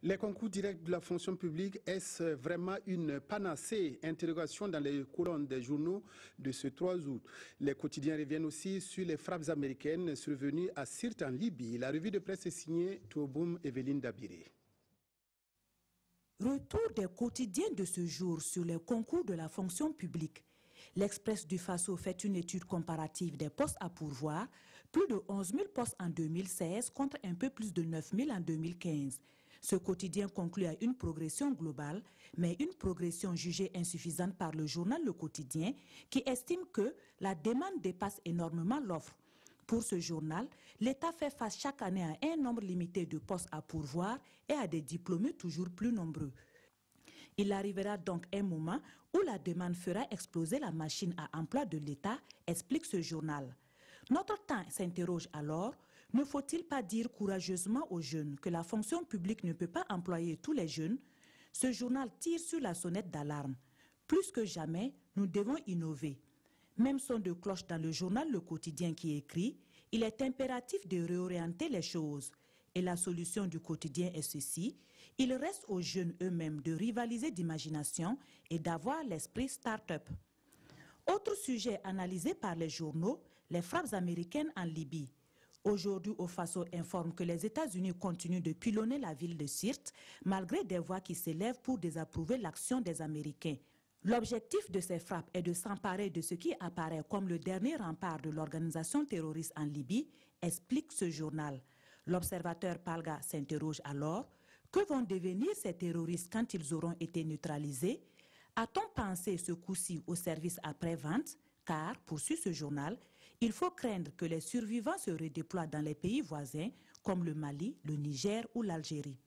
Les concours directs de la fonction publique, est-ce vraiment une panacée Interrogation dans les colonnes des journaux de ce 3 août. Les quotidiens reviennent aussi sur les frappes américaines survenues à Sirte en Libye. La revue de presse est signée Touboum Evelyne Dabiré. Retour des quotidiens de ce jour sur les concours de la fonction publique. L'Express du Faso fait une étude comparative des postes à pourvoir. Plus de 11 000 postes en 2016 contre un peu plus de 9 000 en 2015. Ce quotidien conclut à une progression globale, mais une progression jugée insuffisante par le journal Le Quotidien, qui estime que la demande dépasse énormément l'offre. Pour ce journal, l'État fait face chaque année à un nombre limité de postes à pourvoir et à des diplômés toujours plus nombreux. Il arrivera donc un moment où la demande fera exploser la machine à emploi de l'État, explique ce journal. Notre temps s'interroge alors ne faut-il pas dire courageusement aux jeunes que la fonction publique ne peut pas employer tous les jeunes Ce journal tire sur la sonnette d'alarme. Plus que jamais, nous devons innover. Même son de cloche dans le journal Le Quotidien qui écrit, il est impératif de réorienter les choses. Et la solution du quotidien est ceci, il reste aux jeunes eux-mêmes de rivaliser d'imagination et d'avoir l'esprit start-up. Autre sujet analysé par les journaux, les frappes américaines en Libye. Aujourd'hui, OFASO informe que les États-Unis continuent de pilonner la ville de Sirte, malgré des voix qui s'élèvent pour désapprouver l'action des Américains. L'objectif de ces frappes est de s'emparer de ce qui apparaît comme le dernier rempart de l'organisation terroriste en Libye, explique ce journal. L'observateur Palga s'interroge alors, que vont devenir ces terroristes quand ils auront été neutralisés A-t-on pensé ce coup-ci au service après-vente Car, poursuit ce journal, il faut craindre que les survivants se redéploient dans les pays voisins comme le Mali, le Niger ou l'Algérie.